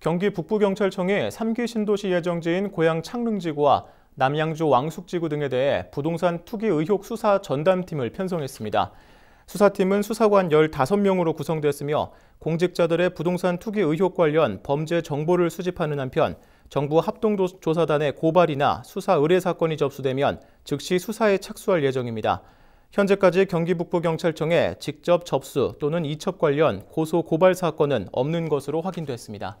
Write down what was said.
경기 북부경찰청이 3기 신도시 예정지인 고향 창릉지구와 남양주 왕숙지구 등에 대해 부동산 투기 의혹 수사 전담팀을 편성했습니다. 수사팀은 수사관 15명으로 구성됐으며 공직자들의 부동산 투기 의혹 관련 범죄 정보를 수집하는 한편 정부 합동조사단의 고발이나 수사 의뢰 사건이 접수되면 즉시 수사에 착수할 예정입니다. 현재까지 경기 북부경찰청에 직접 접수 또는 이첩 관련 고소 고발 사건은 없는 것으로 확인됐습니다.